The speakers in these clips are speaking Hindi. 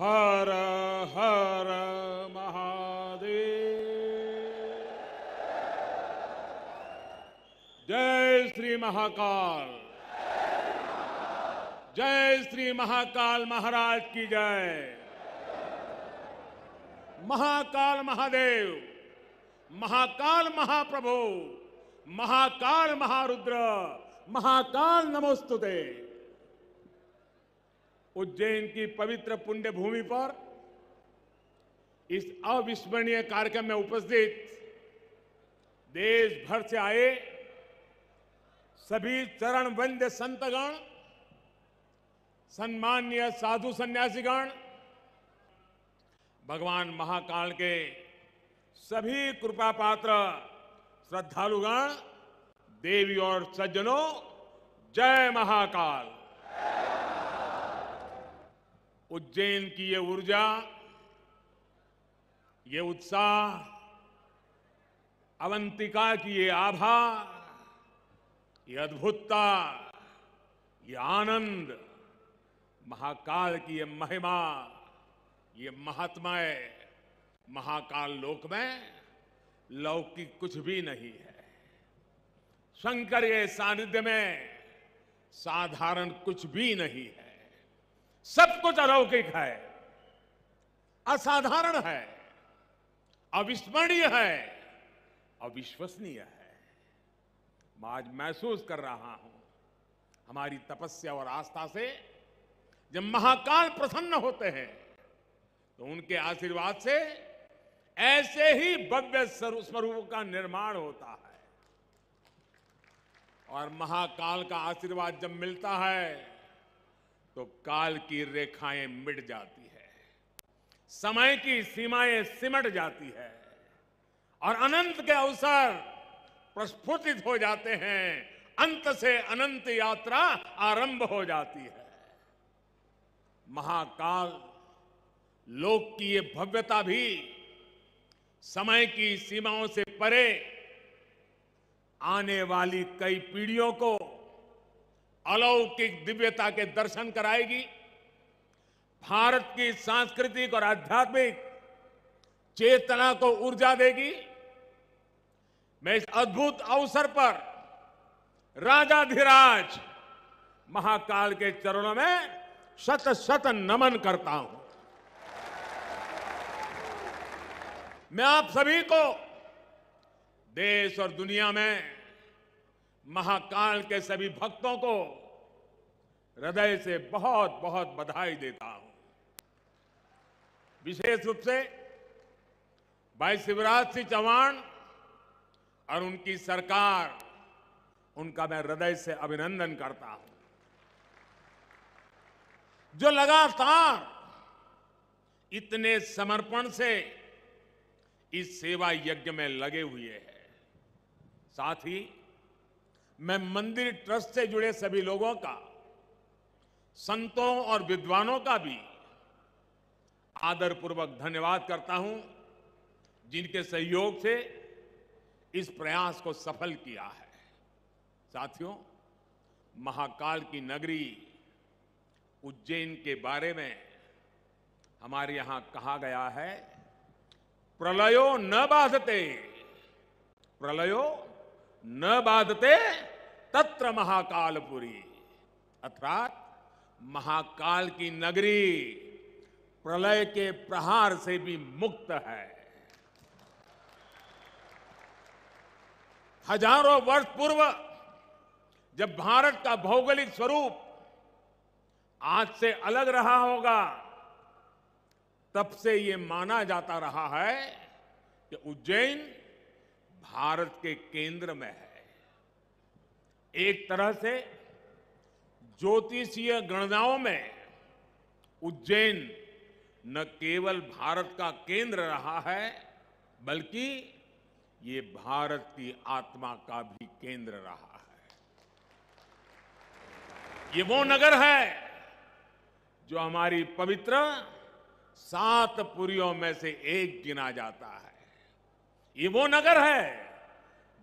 हर हर महादेव जय श्री महाकाल जय श्री महाकाल महाराज की जय महाकाल महादेव महाकाल महाप्रभु महाकाल महारुद्र महाकाल नमोस्तुते उज्जैन की पवित्र पुण्य भूमि पर इस अविस्मरणीय कार्यक्रम में उपस्थित देश भर से आए सभी चरण वंद्य संतगण सम्मान्य साधु संन्यासीगण भगवान महाकाल के सभी कृपा पात्र श्रद्धालुगण देवी और सज्जनों जय महाकाल उज्जैन की ये ऊर्जा ये उत्साह अवंतिका की ये आभा ये अद्भुतता ये आनंद महाकाल की ये महिमा ये महात्माए महाकाल लोक में लौकिक कुछ भी नहीं है शंकर ये सानिध्य में साधारण कुछ भी नहीं है सब कुछ अलौकिक है असाधारण है अविस्मरणीय है अविश्वसनीय है मैं आज महसूस कर रहा हूं हमारी तपस्या और आस्था से जब महाकाल प्रसन्न होते हैं तो उनके आशीर्वाद से ऐसे ही भव्य स्वरूप का निर्माण होता है और महाकाल का आशीर्वाद जब मिलता है तो काल की रेखाएं मिट जाती है समय की सीमाएं सिमट जाती है और अनंत के अवसर प्रस्फुटित हो जाते हैं अंत से अनंत यात्रा आरंभ हो जाती है महाकाल लोक की ये भव्यता भी समय की सीमाओं से परे आने वाली कई पीढ़ियों को अलौकिक दिव्यता के दर्शन कराएगी भारत की सांस्कृतिक और आध्यात्मिक चेतना को ऊर्जा देगी मैं इस अद्भुत अवसर पर राजाधिराज महाकाल के चरणों में शत शत नमन करता हूं मैं आप सभी को देश और दुनिया में महाकाल के सभी भक्तों को हृदय से बहुत बहुत बधाई देता हूं विशेष रूप से भाई शिवराज सिंह चौहान और उनकी सरकार उनका मैं हृदय से अभिनंदन करता हूं जो लगातार इतने समर्पण से इस सेवा यज्ञ में लगे हुए हैं साथ ही मैं मंदिर ट्रस्ट से जुड़े सभी लोगों का संतों और विद्वानों का भी आदरपूर्वक धन्यवाद करता हूं जिनके सहयोग से इस प्रयास को सफल किया है साथियों महाकाल की नगरी उज्जैन के बारे में हमारे यहां कहा गया है प्रलयो न बाधते प्रलयो न बाधते तत्र महाकालपुरी अर्थात महाकाल की नगरी प्रलय के प्रहार से भी मुक्त है हजारों वर्ष पूर्व जब भारत का भौगोलिक स्वरूप आज से अलग रहा होगा तब से ये माना जाता रहा है कि उज्जैन भारत के केंद्र में है एक तरह से ज्योतिषीय गणनाओं में उज्जैन न केवल भारत का केंद्र रहा है बल्कि ये भारत की आत्मा का भी केंद्र रहा है ये वो नगर है जो हमारी पवित्र सात पुरियों में से एक गिना जाता है ये वो नगर है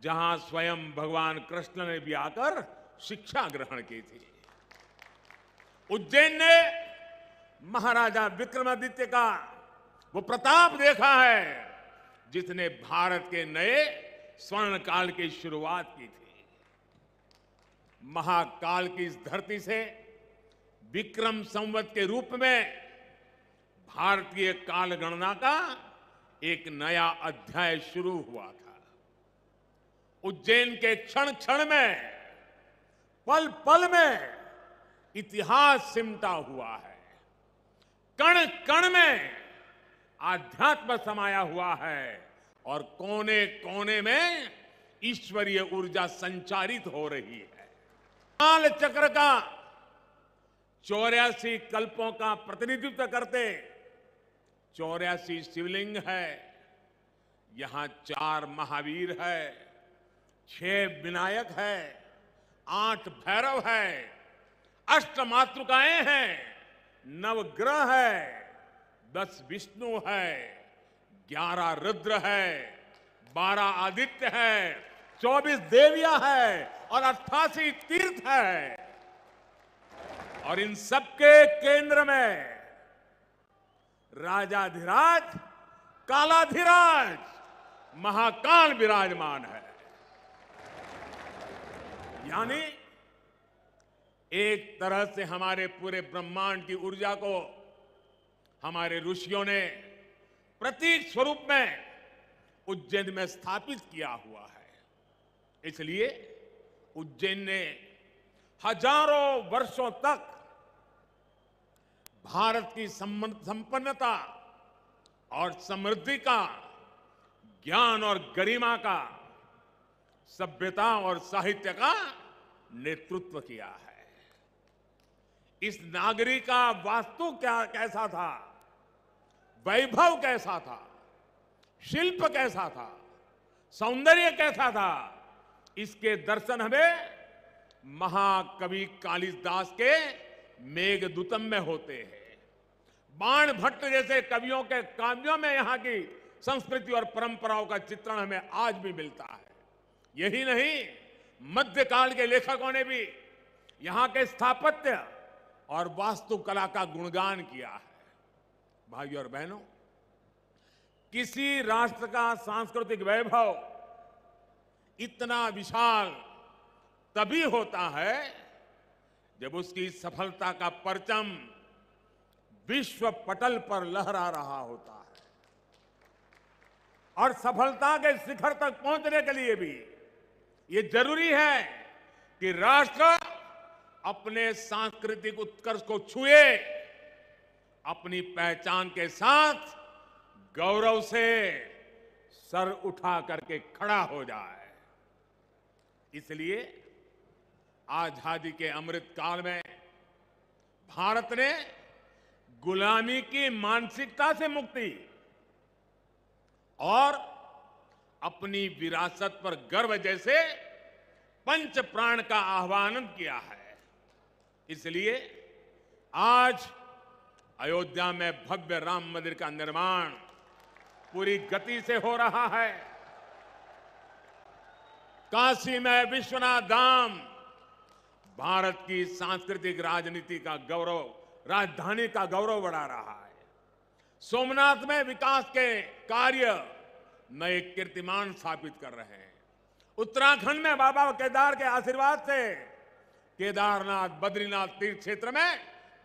जहां स्वयं भगवान कृष्ण ने भी आकर शिक्षा ग्रहण की थी उज्जैन ने महाराजा विक्रमादित्य का वो प्रताप देखा है जिसने भारत के नए स्वर्ण काल की शुरुआत की थी महाकाल की इस धरती से विक्रम संवत के रूप में भारतीय काल गणना का एक नया अध्याय शुरू हुआ था उज्जैन के क्षण क्षण में पल पल में इतिहास सिमटा हुआ है कण कण में आध्यात्म समाया हुआ है और कोने कोने में ईश्वरीय ऊर्जा संचारित हो रही है काल चक्र का चौरासी कल्पों का प्रतिनिधित्व करते चौरासी शिवलिंग है यहाँ चार महावीर है छह विनायक है आठ भैरव है अष्ट मातृकाएं हैं नवग्रह है दस विष्णु है ग्यारह रुद्र है बारह आदित्य है चौबीस देविया है और अट्ठासी तीर्थ है और इन सबके केंद्र में राजाधिराज कालाधिराज महाकाल विराजमान है यानी एक तरह से हमारे पूरे ब्रह्मांड की ऊर्जा को हमारे ऋषियों ने प्रतीक स्वरूप में उज्जैन में स्थापित किया हुआ है इसलिए उज्जैन ने हजारों वर्षों तक भारत की संपन्नता और समृद्धि का ज्ञान और गरिमा का सभ्यता और साहित्य का नेतृत्व किया है इस नागरी का वास्तु क्या कैसा था वैभव कैसा था शिल्प कैसा था सौंदर्य कैसा था इसके दर्शन हमें महाकवि कालिदास के मेघदूतम में होते हैं बाण भट्ट जैसे कवियों के काव्यों में यहां की संस्कृति और परंपराओं का चित्रण हमें आज भी मिलता है यही नहीं मध्यकाल के लेखकों ने भी यहां के स्थापत्य और वास्तुकला का गुणगान किया है भाइयों और बहनों किसी राष्ट्र का सांस्कृतिक वैभव इतना विशाल तभी होता है जब उसकी सफलता का परचम विश्व पटल पर लहरा रहा होता है और सफलता के शिखर तक पहुंचने के लिए भी ये जरूरी है कि राष्ट्र अपने सांस्कृतिक उत्कर्ष को छुए अपनी पहचान के साथ गौरव से सर उठा करके खड़ा हो जाए इसलिए आजादी के अमृत काल में भारत ने गुलामी की मानसिकता से मुक्ति और अपनी विरासत पर गर्व जैसे पंच प्राण का आह्वान किया है इसलिए आज अयोध्या में भव्य राम मंदिर का निर्माण पूरी गति से हो रहा है काशी में विश्वनाथ धाम भारत की सांस्कृतिक राजनीति का गौरव राजधानी का गौरव बढ़ा रहा है सोमनाथ में विकास के कार्य नए कीर्तिमान स्थापित कर रहे हैं उत्तराखंड में बाबा केदार के आशीर्वाद से केदारनाथ बद्रीनाथ तीर्थ क्षेत्र में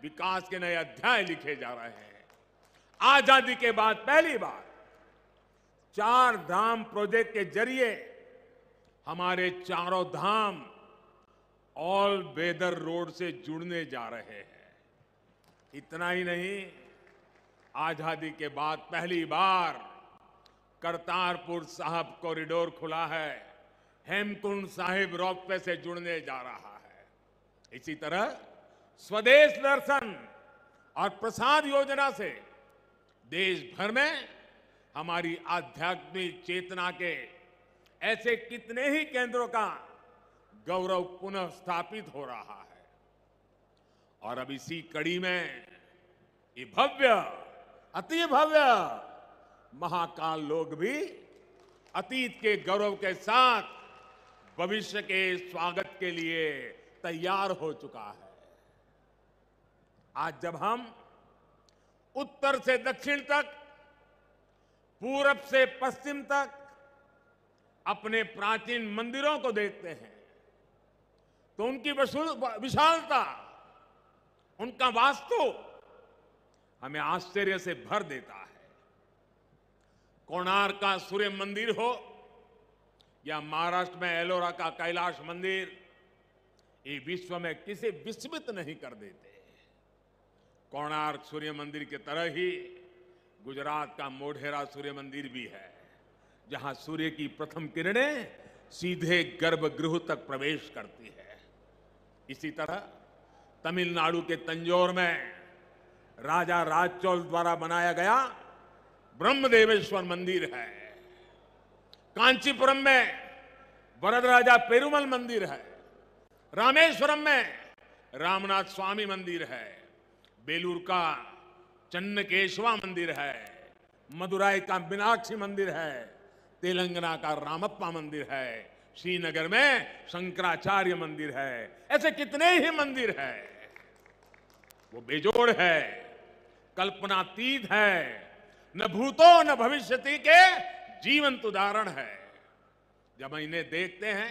विकास के नए अध्याय लिखे जा रहे हैं आजादी के बाद पहली बार चार धाम प्रोजेक्ट के जरिए हमारे चारों धाम ऑल वेदर रोड से जुड़ने जा रहे हैं इतना ही नहीं आजादी के बाद पहली बार करतारपुर साहब कॉरिडोर खुला है हेमकुंड साहिब पे से जुड़ने जा रहा है इसी तरह स्वदेश दर्शन और प्रसाद योजना से देश भर में हमारी आध्यात्मिक चेतना के ऐसे कितने ही केंद्रों का गौरव पुनः स्थापित हो रहा है और अब इसी कड़ी में ये भव्य अति भव्य महाकाल लोग भी अतीत के गौरव के साथ भविष्य के स्वागत के लिए तैयार हो चुका है आज जब हम उत्तर से दक्षिण तक पूरब से पश्चिम तक अपने प्राचीन मंदिरों को देखते हैं तो उनकी विशालता उनका वास्तु हमें आश्चर्य से भर देता है कोणार्क का सूर्य मंदिर हो या महाराष्ट्र में एलोरा का कैलाश मंदिर ये विश्व में किसे विस्मित नहीं कर देते कोणार्क सूर्य मंदिर की तरह ही गुजरात का मोढेरा सूर्य मंदिर भी है जहां सूर्य की प्रथम किरणें सीधे गर्भगृह तक प्रवेश करती है इसी तरह तमिलनाडु के तंजौर में राजा राजचौल द्वारा बनाया गया ब्रह्मदेवेश्वर मंदिर है कांचीपुरम में वरदराजा पेरुमल मंदिर है रामेश्वरम में रामनाथ स्वामी मंदिर है बेलूर का चन्नकेशवा मंदिर है मदुराई का मीनाक्षी मंदिर है तेलंगाना का रामप्पा मंदिर है श्रीनगर में शंकराचार्य मंदिर है ऐसे कितने ही मंदिर है वो बेजोड़ है कल्पनातीत है न भूतो न भविष्यति के जीवंत उदाहरण है जब हम इन्हें देखते हैं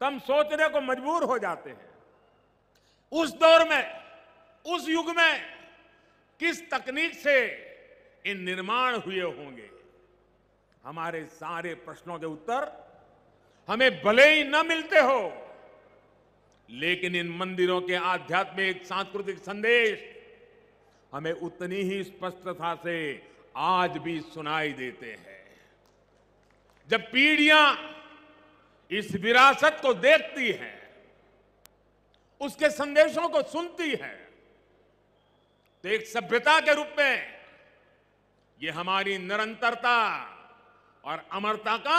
तब सोचने को मजबूर हो जाते हैं उस दौर में उस युग में किस तकनीक से इन निर्माण हुए होंगे हमारे सारे प्रश्नों के उत्तर हमें भले ही न मिलते हो लेकिन इन मंदिरों के आध्यात्मिक सांस्कृतिक संदेश हमें उतनी ही स्पष्टता से आज भी सुनाई देते हैं जब पीढ़ियां इस विरासत को देखती हैं उसके संदेशों को सुनती हैं तो एक सभ्यता के रूप में ये हमारी निरंतरता और अमरता का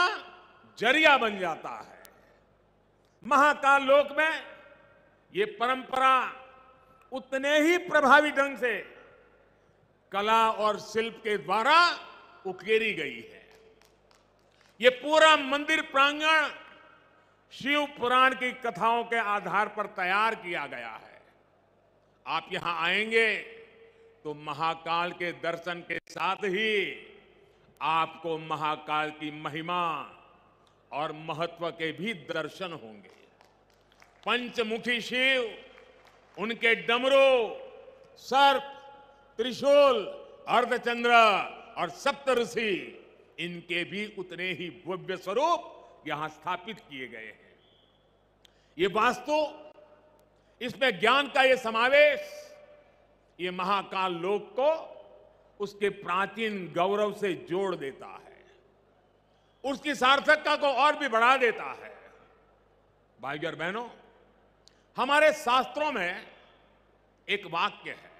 जरिया बन जाता है महाकाल लोक में ये परंपरा उतने ही प्रभावी ढंग से कला और शिल्प के द्वारा उकेरी गई है ये पूरा मंदिर प्रांगण शिव पुराण की कथाओं के आधार पर तैयार किया गया है आप यहां आएंगे तो महाकाल के दर्शन के साथ ही आपको महाकाल की महिमा और महत्व के भी दर्शन होंगे पंचमुखी शिव उनके डमरू सर्प त्रिशूल अर्धचंद्र और सप्तऋषि इनके भी उतने ही भव्य स्वरूप यहां स्थापित किए गए हैं ये वास्तु इसमें ज्ञान का ये समावेश ये महाकाल लोक को उसके प्राचीन गौरव से जोड़ देता है उसकी सार्थकता को और भी बढ़ा देता है भाई और बहनों हमारे शास्त्रों में एक वाक्य है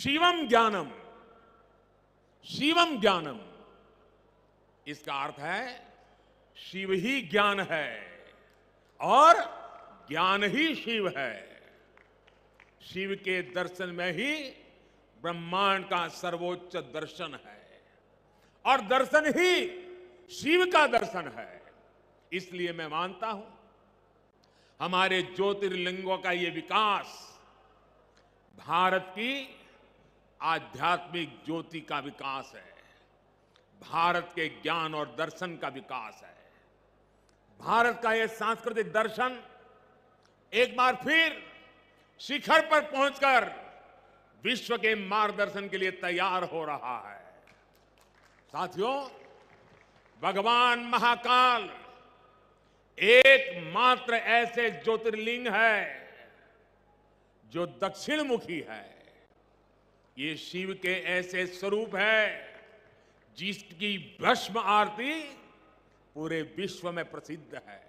शिवम ज्ञानम शिवम ज्ञानम इसका अर्थ है शिव ही ज्ञान है और ज्ञान ही शिव है शिव के दर्शन में ही ब्रह्मांड का सर्वोच्च दर्शन है और दर्शन ही शिव का दर्शन है इसलिए मैं मानता हूं हमारे ज्योतिर्लिंगों का ये विकास भारत की आध्यात्मिक ज्योति का विकास है भारत के ज्ञान और दर्शन का विकास है भारत का यह सांस्कृतिक दर्शन एक बार फिर शिखर पर पहुंचकर विश्व के मार्गदर्शन के लिए तैयार हो रहा है साथियों भगवान महाकाल एकमात्र ऐसे ज्योतिर्लिंग है जो दक्षिण मुखी है ये शिव के ऐसे स्वरूप है जिसकी भस्म आरती पूरे विश्व में प्रसिद्ध है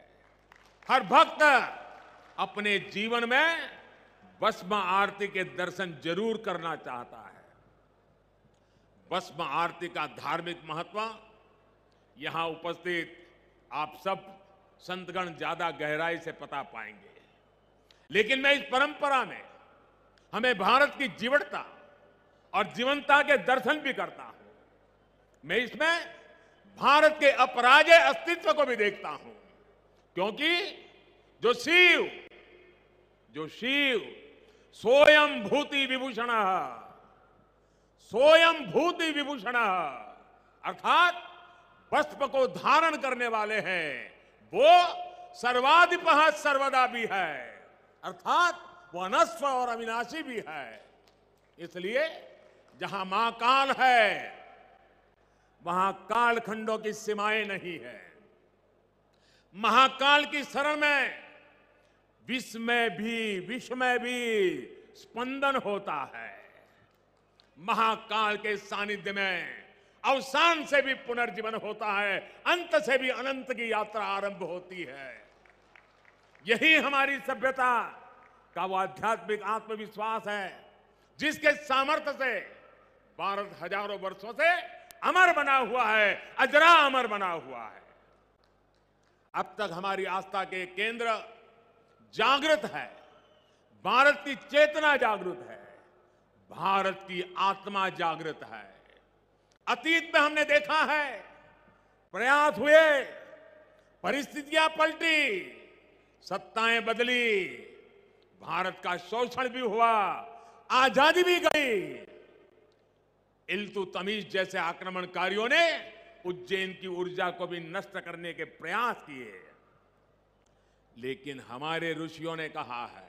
हर भक्त अपने जीवन में भस्म आरती के दर्शन जरूर करना चाहता है भस्म आरती का धार्मिक महत्व यहाँ उपस्थित आप सब संतगण ज्यादा गहराई से पता पाएंगे लेकिन मैं इस परंपरा में हमें भारत की जीवटता और जीवनता के दर्शन भी करता हूं मैं इसमें भारत के अपराजय अस्तित्व को भी देखता हूं क्योंकि जो शिव जो शिव स्वयं भूति विभूषण है स्वयं भूति विभूषण अर्थात वस्त्र को धारण करने वाले हैं वो सर्वाधिप सर्वदा भी है अर्थात वो अनस्व और अविनाशी भी है इसलिए जहां मां काल है वहां कालखंडों की सीमाएं नहीं है महाकाल की शरण में विश्व में भी विश्व में भी स्पंदन होता है महाकाल के सानिध्य में अवसान से भी पुनर्जीवन होता है अंत से भी अनंत की यात्रा आरंभ होती है यही हमारी सभ्यता का वो आध्यात्मिक आत्मविश्वास है जिसके सामर्थ्य से भारत हजारों वर्षों से अमर बना हुआ है अजरा अमर बना हुआ है अब तक हमारी आस्था के केंद्र जागृत है भारत की चेतना जागृत है भारत की आत्मा जागृत है अतीत में हमने देखा है प्रयास हुए परिस्थितियां पलटी सत्ताएं बदली भारत का शोषण भी हुआ आजादी भी गई इल्तु तमीज जैसे आक्रमणकारियों ने उज्जैन की ऊर्जा को भी नष्ट करने के प्रयास किए लेकिन हमारे ऋषियों ने कहा है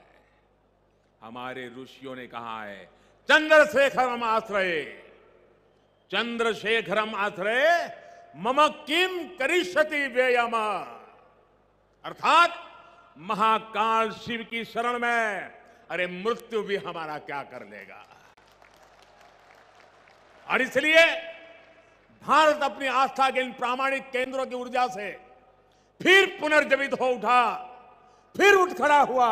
हमारे ऋषियों ने कहा है चंद्रशेखरम आश्रय चंद्रशेखरम आश्रय मम किम करिष्यति व्ययम अर्थात महाकाल शिव की शरण में अरे मृत्यु भी हमारा क्या कर लेगा और इसलिए भारत अपनी आस्था के इन प्रामाणिक केंद्रों की ऊर्जा से फिर पुनर्जीवित हो उठा फिर उठ खड़ा हुआ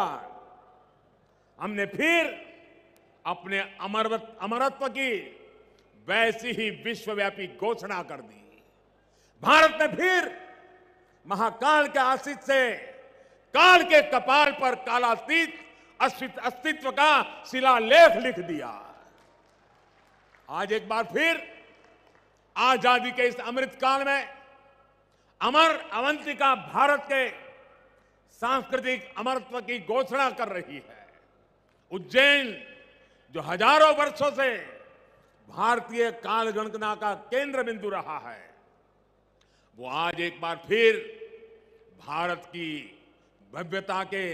हमने फिर अपने अमर अमरत्व की वैसी ही विश्वव्यापी घोषणा कर दी भारत ने फिर महाकाल के आश्रित से काल के कपाल पर कालातीत अस्तित्व का शिलालेख लिख दिया आज एक बार फिर आजादी के इस अमृत काल में अमर अवंतिका भारत के सांस्कृतिक अमरत्व की घोषणा कर रही है उज्जैन जो हजारों वर्षों से भारतीय काल गणना का केंद्र बिंदु रहा है वो आज एक बार फिर भारत की भव्यता के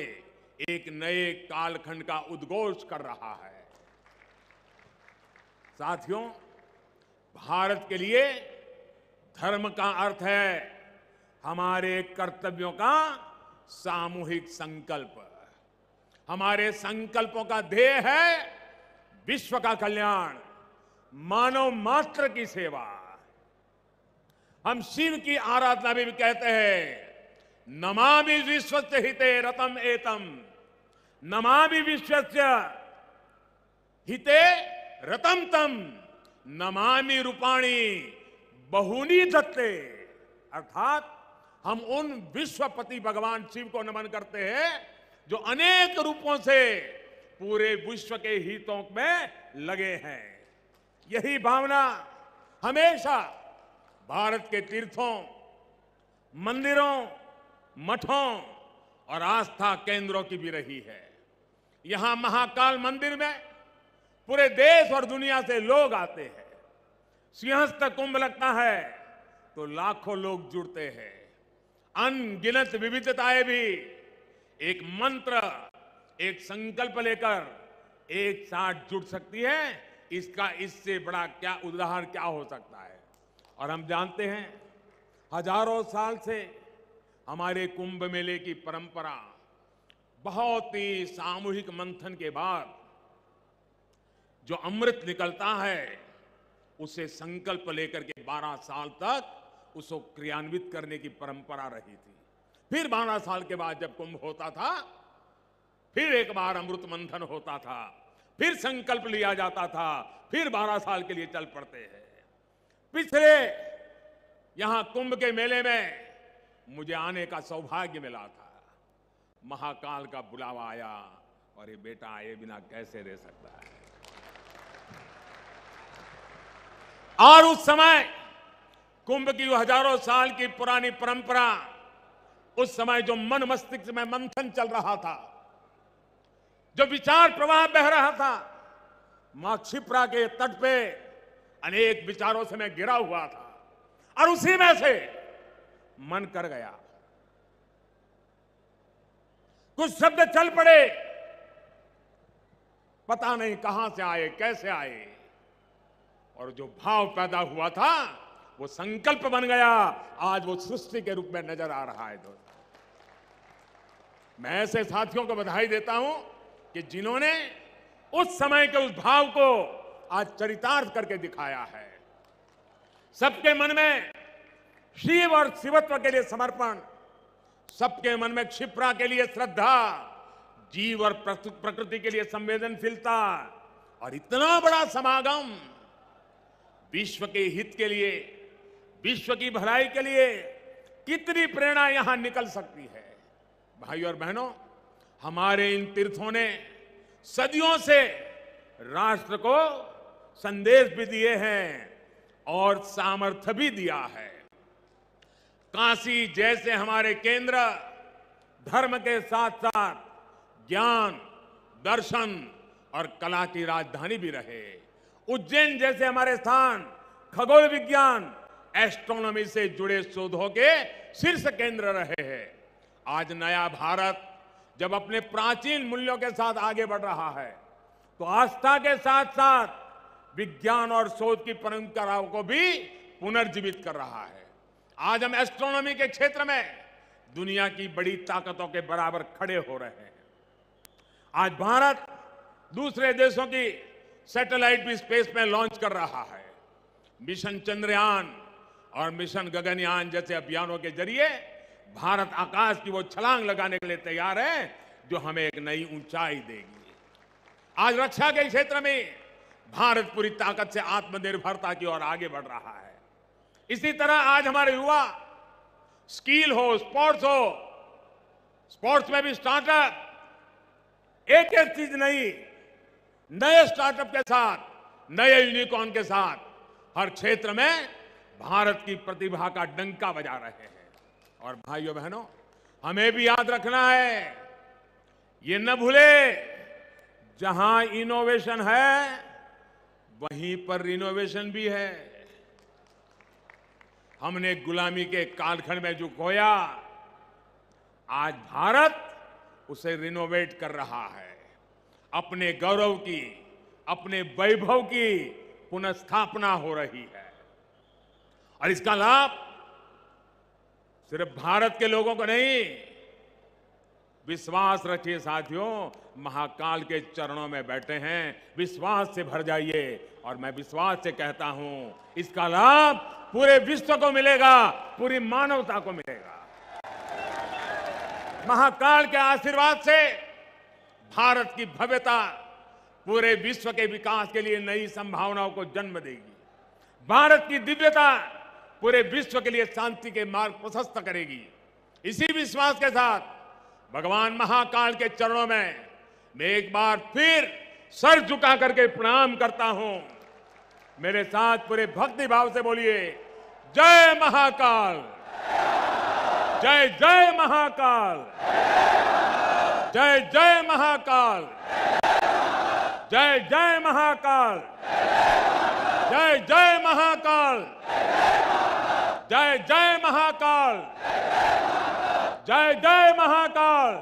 एक नए कालखंड का उद्घोष कर रहा है साथियों भारत के लिए धर्म का अर्थ है हमारे कर्तव्यों का सामूहिक संकल्प हमारे संकल्पों का ध्येय है विश्व का कल्याण मानव मात्र की सेवा हम शिव की आराधना भी, भी कहते हैं नमामि विश्व से हिते रतम एतम नमामि विश्व हिते रतम तम नमामि रूपाणी बहुनी दत्ते अर्थात हम उन विश्वपति भगवान शिव को नमन करते हैं जो अनेक रूपों से पूरे विश्व के हितों में लगे हैं यही भावना हमेशा भारत के तीर्थों मंदिरों मठों और आस्था केंद्रों की भी रही है यहां महाकाल मंदिर में पूरे देश और दुनिया से लोग आते हैं सिंहस्थ कुंभ लगता है तो लाखों लोग जुड़ते हैं अनगिनत विविधताएं भी एक मंत्र एक संकल्प लेकर एक साथ जुट सकती है इसका इससे बड़ा क्या उदाहरण क्या हो सकता है और हम जानते हैं हजारों साल से हमारे कुंभ मेले की परंपरा बहुत ही सामूहिक मंथन के बाद जो अमृत निकलता है उसे संकल्प लेकर के 12 साल तक उसको क्रियान्वित करने की परंपरा रही थी फिर 12 साल के बाद जब कुंभ होता था फिर एक बार अमृत मंथन होता था फिर संकल्प लिया जाता था फिर बारह साल के लिए चल पड़ते हैं पिछले यहां कुंभ के मेले में मुझे आने का सौभाग्य मिला था महाकाल का बुलावा आया और ये बेटा आए बिना कैसे रह सकता है और उस समय कुंभ की हजारों साल की पुरानी परंपरा उस समय जो मन मस्तिष्क में मंथन चल रहा था जो विचार प्रवाह बह रहा था मां क्षिप्रा के तट पे अनेक विचारों से मैं गिरा हुआ था और उसी में से मन कर गया कुछ शब्द चल पड़े पता नहीं कहां से आए कैसे आए और जो भाव पैदा हुआ था वो संकल्प बन गया आज वो सृष्टि के रूप में नजर आ रहा है दोस्तों मैं ऐसे साथियों को बधाई देता हूं कि जिन्होंने उस समय के उस भाव को आज चरितार्थ करके दिखाया है सबके मन में शिव और शिवत्व के लिए समर्पण सबके मन में क्षिप्रा के लिए श्रद्धा जीव और प्रकृति के लिए संवेदनशीलता और इतना बड़ा समागम विश्व के हित के लिए विश्व की भलाई के लिए कितनी प्रेरणा यहां निकल सकती है भाई और बहनों हमारे इन तीर्थों ने सदियों से राष्ट्र को संदेश भी दिए हैं और सामर्थ्य भी दिया है काशी जैसे हमारे केंद्र धर्म के साथ साथ ज्ञान दर्शन और कला की राजधानी भी रहे उज्जैन जैसे हमारे स्थान खगोल विज्ञान एस्ट्रोनॉमी से जुड़े शोधों के शीर्ष केंद्र रहे हैं आज नया भारत जब अपने प्राचीन मूल्यों के साथ आगे बढ़ रहा है तो आस्था के साथ साथ विज्ञान और शोध की परंपराओं को भी पुनर्जीवित कर रहा है आज हम एस्ट्रोनॉमी के क्षेत्र में दुनिया की बड़ी ताकतों के बराबर खड़े हो रहे हैं आज भारत दूसरे देशों की सैटेलाइट भी स्पेस में लॉन्च कर रहा है मिशन चंद्रयान और मिशन गगनयान जैसे अभियानों के जरिए भारत आकाश की वो छलांग लगाने के लिए तैयार है जो हमें एक नई ऊंचाई देगी आज रक्षा के क्षेत्र में भारत पूरी ताकत से आत्मनिर्भरता की ओर आगे बढ़ रहा है इसी तरह आज हमारे युवा स्किल हो स्पोर्ट्स हो स्पोर्ट्स में भी स्टार्टअप एक एक चीज नहीं नए स्टार्टअप के साथ नए यूनिकॉर्न के साथ हर क्षेत्र में भारत की प्रतिभा का डंका बजा रहे हैं और भाइयों बहनों हमें भी याद रखना है ये न भूले जहां इनोवेशन है वहीं पर रिनोवेशन भी है हमने गुलामी के कालखंड में जो खोया आज भारत उसे रिनोवेट कर रहा है अपने गौरव की अपने वैभव की पुनस्थापना हो रही है और इसका लाभ सिर्फ भारत के लोगों को नहीं विश्वास रखिए साथियों महाकाल के चरणों में बैठे हैं विश्वास से भर जाइए और मैं विश्वास से कहता हूं इसका लाभ पूरे विश्व को मिलेगा पूरी मानवता को मिलेगा महाकाल के आशीर्वाद से भारत की भव्यता पूरे विश्व के विकास के लिए नई संभावनाओं को जन्म देगी भारत की दिव्यता पूरे विश्व के लिए शांति के मार्ग प्रशस्त करेगी इसी विश्वास के साथ भगवान महाकाल के चरणों में मैं एक बार फिर सर झुका करके प्रणाम करता हूं मेरे साथ पूरे भक्ति भाव से बोलिए जय महाकाल जय जय महाकाल जय जय महाकाल जय जय महाकाल जय जय महाकाल जय जय महाकाल जय जय महाकाल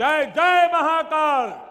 जय जय महाकाल